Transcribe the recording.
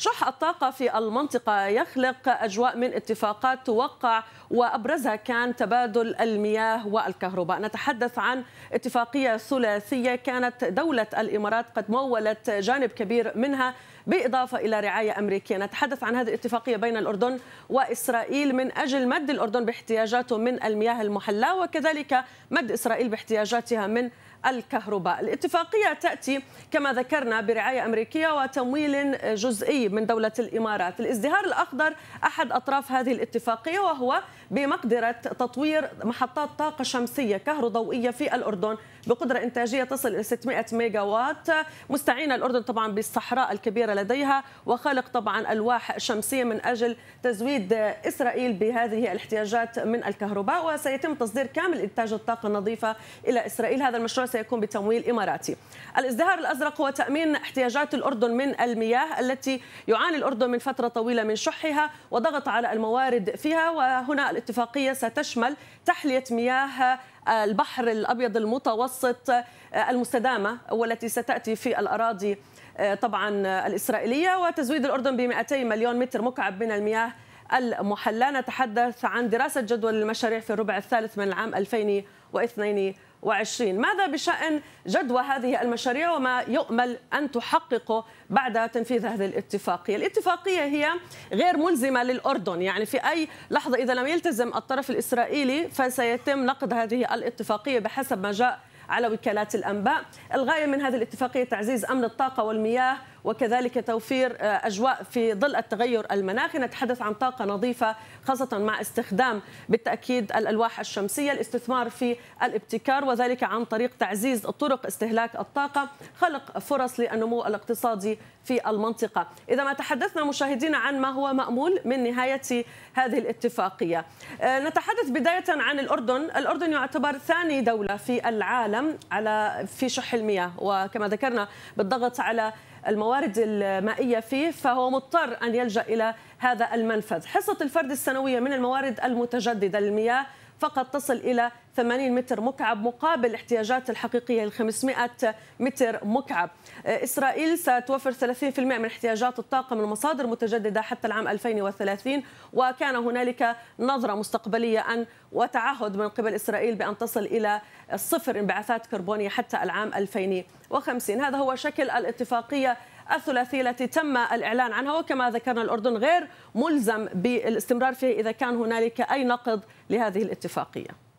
شح الطاقة في المنطقة يخلق أجواء من اتفاقات توقع وأبرزها كان تبادل المياه والكهرباء نتحدث عن اتفاقية ثلاثية كانت دولة الإمارات قد مولت جانب كبير منها بإضافة إلى رعاية أمريكية نتحدث عن هذه الاتفاقية بين الأردن وإسرائيل من أجل مد الأردن باحتياجاته من المياه المحلاة وكذلك مد إسرائيل باحتياجاتها من الكهرباء الاتفاقية تأتي كما ذكرنا برعاية أمريكية وتمويل جزئي من دولة الإمارات الازدهار الأخضر أحد أطراف هذه الاتفاقية وهو بمقدرة تطوير محطات طاقة شمسية كهروضوئية في الأردن بقدرة إنتاجية تصل إلى 600 ميجا وات مستعينة الأردن طبعا بالصحراء الكبيرة لديها وخالق طبعا ألواح شمسية من أجل تزويد إسرائيل بهذه الاحتياجات من الكهرباء وسيتم تصدير كامل إنتاج الطاقة النظيفة إلى إسرائيل هذا المشروع سيكون بتمويل إماراتي الازدهار الأزرق هو تأمين احتياجات الأردن من المياه التي يعاني الأردن من فترة طويلة من شحها وضغط على الموارد فيها وهنا الاتفاقية ستشمل تحلية مياه البحر الأبيض المتوسط المستدامة والتي ستأتي في الأراضي طبعا الإسرائيلية وتزويد الأردن ب 200 مليون متر مكعب من المياه المحلى نتحدث عن دراسة جدول المشاريع في الربع الثالث من العام 2022 ماذا بشأن جدوى هذه المشاريع وما يؤمل أن تحققه بعد تنفيذ هذه الاتفاقية الاتفاقية هي غير ملزمة للأردن يعني في أي لحظة إذا لم يلتزم الطرف الإسرائيلي فسيتم نقض هذه الاتفاقية بحسب ما جاء على وكالات الأنباء الغاية من هذه الاتفاقية تعزيز أمن الطاقة والمياه وكذلك توفير آه، أجواء في ظل التغير المناخي نتحدث عن طاقة نظيفة خاصة مع استخدام بالتأكيد الألواح الشمسية الاستثمار في الابتكار وذلك عن طريق تعزيز طرق استهلاك الطاقة خلق فرص للنمو الاقتصادي في المنطقة إذا ما تحدثنا مشاهدينا عن ما هو مأمول من نهاية هذه الاتفاقية آه، نتحدث بداية عن الأردن الأردن يعتبر ثاني دولة في العالم على في شح المياه وكما ذكرنا بالضغط على الموارد المائية فيه فهو مضطر أن يلجأ إلى هذا المنفذ حصة الفرد السنوية من الموارد المتجددة للمياه فقط تصل إلى 80 متر مكعب مقابل الاحتياجات الحقيقية ل 500 متر مكعب آه، إسرائيل ستوفر 30% من احتياجات الطاقة من مصادر متجددة حتى العام 2030 وكان هنالك نظرة مستقبلية أن وتعهد من قبل إسرائيل بأن تصل إلى صفر انبعاثات كربونية حتى العام 2050 هذا هو شكل الاتفاقية الثلاثية التي تم الإعلان عنها وكما ذكرنا الأردن غير ملزم بالاستمرار فيه إذا كان هنالك أي نقض لهذه الاتفاقية